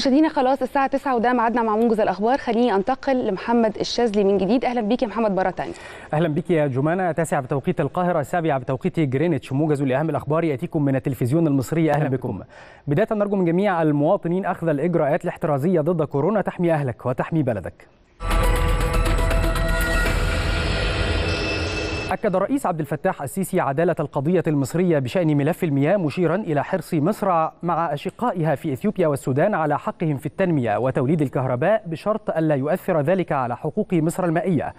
مشاهدينا خلاص الساعة 9 وده ميعادنا مع موجز الأخبار خليني أنتقل لمحمد الشاذلي من جديد أهلا بيك يا محمد مرة ثانية أهلا بيك يا جمانة تاسع بتوقيت القاهرة سابع بتوقيت جرينتش موجز لأهم الأخبار يأتيكم من التلفزيون المصري أهلا بكم بداية نرجو من جميع المواطنين أخذ الإجراءات الاحترازية ضد كورونا تحمي أهلك وتحمي بلدك أكد الرئيس عبد الفتاح السيسي عدالة القضية المصرية بشأن ملف المياه مشيرا إلى حرص مصر مع أشقائها في إثيوبيا والسودان على حقهم في التنمية وتوليد الكهرباء بشرط ألا يؤثر ذلك على حقوق مصر المائية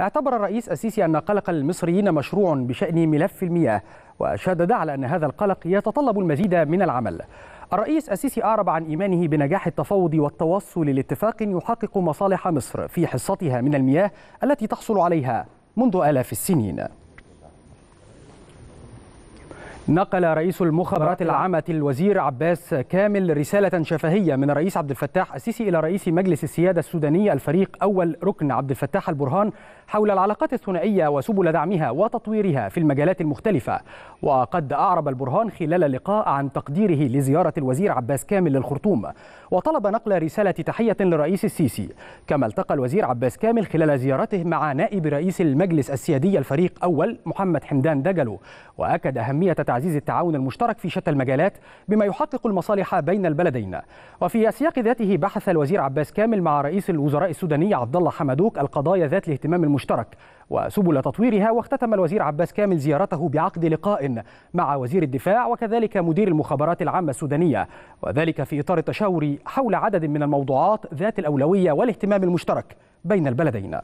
اعتبر الرئيس السيسي أن قلق المصريين مشروع بشأن ملف المياه وشدد على أن هذا القلق يتطلب المزيد من العمل الرئيس السيسي أعرب عن إيمانه بنجاح التفاوض والتوصل لاتفاق يحقق مصالح مصر في حصتها من المياه التي تحصل عليها منذ آلاف السنين نقل رئيس المخابرات العامة الوزير عباس كامل رسالة شفهية من الرئيس عبد الفتاح السيسي إلى رئيس مجلس السيادة السوداني الفريق أول ركن عبد الفتاح البرهان حول العلاقات الثنائية وسبل دعمها وتطويرها في المجالات المختلفة وقد أعرب البرهان خلال اللقاء عن تقديره لزيارة الوزير عباس كامل للخرطوم وطلب نقل رسالة تحية للرئيس السيسي كما التقى الوزير عباس كامل خلال زيارته مع نائب رئيس المجلس السيادي الفريق أول محمد حمدان دجلو وأكد أهمية تعزيز التعاون المشترك في شتى المجالات بما يحقق المصالح بين البلدين وفي سياق ذاته بحث الوزير عباس كامل مع رئيس الوزراء السوداني عبد الله حمدوك القضايا ذات الاهتمام المشترك وسبل تطويرها واختتم الوزير عباس كامل زيارته بعقد لقاء مع وزير الدفاع وكذلك مدير المخابرات العامة السودانية وذلك في إطار التشاور حول عدد من الموضوعات ذات الأولوية والاهتمام المشترك بين البلدين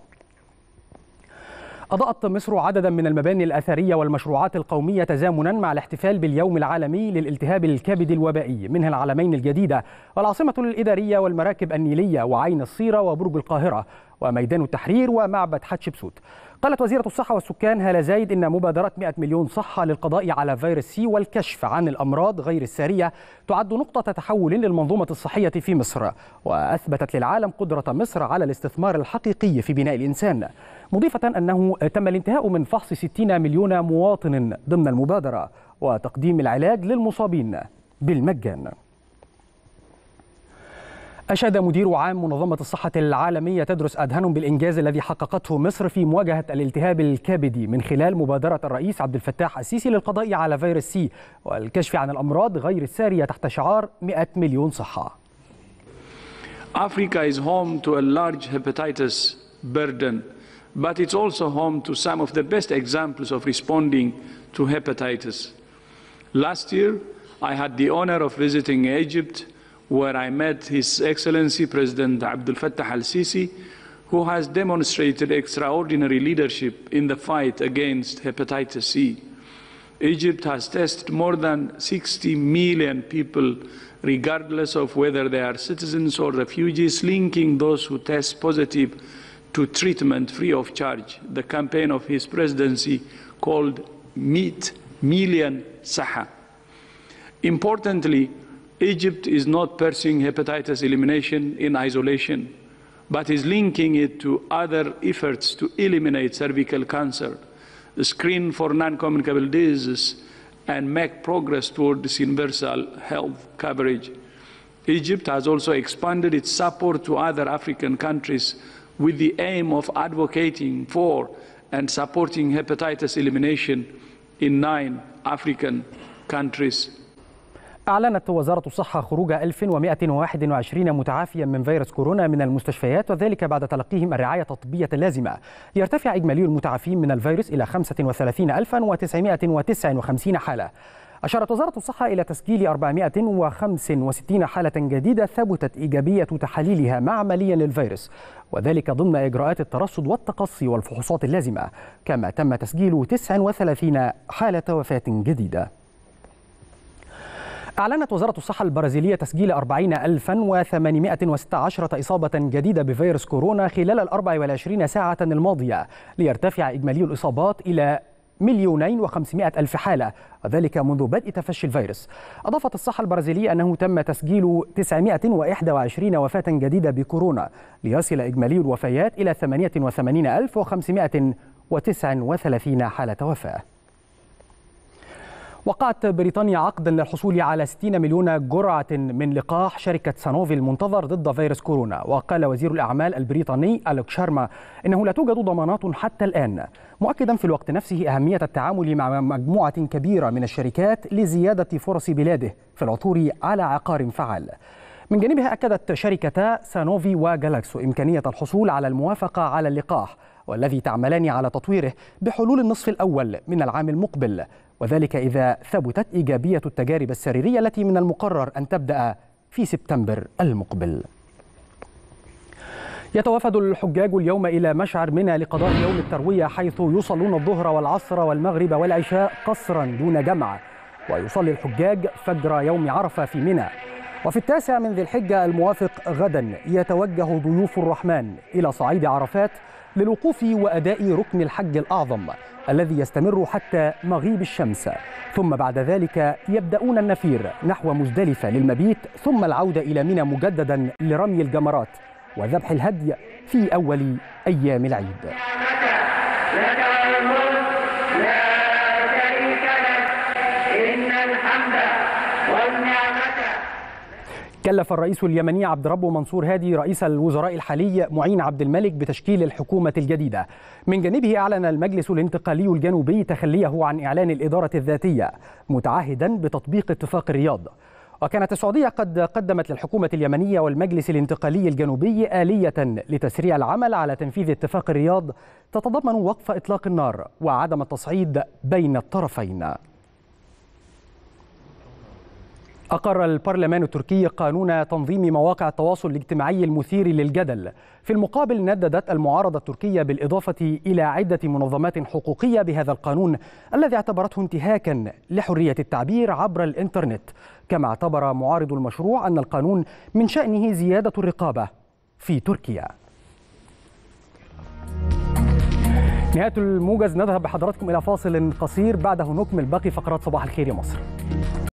أضاءت مصر عددا من المباني الأثرية والمشروعات القومية تزامنا مع الاحتفال باليوم العالمي للالتهاب الكبد الوبائي منها العلمين الجديدة والعاصمة الإدارية والمراكب النيلية وعين الصيرة وبرج القاهرة وميدان التحرير ومعبد حتشبسوت قالت وزيرة الصحة والسكان هالة زايد إن مبادرة 100 مليون صحة للقضاء على فيروس سي والكشف عن الأمراض غير السارية تعد نقطة تحول للمنظومة الصحية في مصر وأثبتت للعالم قدرة مصر على الاستثمار الحقيقي في بناء الإنسان مضيفة أنه تم الانتهاء من فحص 60 مليون مواطن ضمن المبادرة وتقديم العلاج للمصابين بالمجان أشاد مدير عام منظمة الصحة العالمية تدرس أدهان بالإنجاز الذي حققته مصر في مواجهة الالتهاب الكبدي من خلال مبادرة الرئيس عبد الفتاح السيسي للقضاء على فيروس سي والكشف عن الأمراض غير السارية تحت شعار 100 مليون صحة. Africa is home to a large hepatitis burden, but it's also home to some of the best examples of responding to hepatitis. Last year, I had the honor of visiting Egypt where I met His Excellency President Abdel Fattah al Sisi, who has demonstrated extraordinary leadership in the fight against hepatitis C. Egypt has tested more than 60 million people, regardless of whether they are citizens or refugees, linking those who test positive to treatment free of charge. The campaign of his presidency called Meet Million Saha. Importantly, Egypt is not pursuing hepatitis elimination in isolation, but is linking it to other efforts to eliminate cervical cancer, screen for non-communicable diseases, and make progress towards universal health coverage. Egypt has also expanded its support to other African countries with the aim of advocating for and supporting hepatitis elimination in nine African countries أعلنت وزارة الصحة خروج 1121 متعافيا من فيروس كورونا من المستشفيات وذلك بعد تلقيهم الرعاية الطبية اللازمة ليرتفع إجمالي المتعافين من الفيروس إلى 35959 حالة أشارت وزارة الصحة إلى تسجيل 465 حالة جديدة ثبتت إيجابية تحاليلها معمليا للفيروس وذلك ضمن إجراءات الترصد والتقصي والفحوصات اللازمة كما تم تسجيل 39 حالة وفاة جديدة أعلنت وزارة الصحة البرازيلية تسجيل 40816 إصابة جديدة بفيروس كورونا خلال ال 24 ساعة الماضية ليرتفع إجمالي الإصابات إلى مليونين وخمسمائة ألف حالة وذلك منذ بدء تفشي الفيروس أضافت الصحة البرازيلية أنه تم تسجيل 921 وفاة جديدة بكورونا ليصل إجمالي الوفيات إلى 88539 حالة وفاة وقعت بريطانيا عقدا للحصول على 60 مليون جرعة من لقاح شركة سانوفي المنتظر ضد فيروس كورونا وقال وزير الأعمال البريطاني ألوك شارما إنه لا توجد ضمانات حتى الآن مؤكدا في الوقت نفسه أهمية التعامل مع مجموعة كبيرة من الشركات لزيادة فرص بلاده في العثور على عقار فعال من جانبها أكدت شركتا سانوفي وجالاكسو إمكانية الحصول على الموافقة على اللقاح والذي تعملان على تطويره بحلول النصف الأول من العام المقبل وذلك إذا ثبتت إيجابية التجارب السريرية التي من المقرر أن تبدأ في سبتمبر المقبل يتوافد الحجاج اليوم إلى مشعر منى لقضاء يوم التروية حيث يصلون الظهر والعصر والمغرب والعشاء قصرا دون جمع ويصلي الحجاج فجر يوم عرفة في منى وفي التاسع من ذي الحجة الموافق غدا يتوجه ضيوف الرحمن إلى صعيد عرفات للوقوف وأداء ركن الحج الأعظم الذي يستمر حتى مغيب الشمس ثم بعد ذلك يبدأون النفير نحو مزدلفة للمبيت ثم العودة إلى منى مجددا لرمي الجمرات وذبح الهدي في أول أيام العيد كلف الرئيس اليمني عبد ربه منصور هادي رئيس الوزراء الحالي معين عبد الملك بتشكيل الحكومة الجديدة من جانبه أعلن المجلس الانتقالي الجنوبي تخليه عن إعلان الإدارة الذاتية متعهدا بتطبيق اتفاق الرياض وكانت السعودية قد قدمت للحكومة اليمنية والمجلس الانتقالي الجنوبي آلية لتسريع العمل على تنفيذ اتفاق الرياض تتضمن وقف إطلاق النار وعدم التصعيد بين الطرفين أقر البرلمان التركي قانون تنظيم مواقع التواصل الاجتماعي المثير للجدل في المقابل نددت المعارضة التركية بالإضافة إلى عدة منظمات حقوقية بهذا القانون الذي اعتبرته انتهاكا لحرية التعبير عبر الإنترنت كما اعتبر معارض المشروع أن القانون من شأنه زيادة الرقابة في تركيا نهاية الموجز نذهب بحضراتكم إلى فاصل قصير بعده نكمل باقي فقرات صباح الخير يا مصر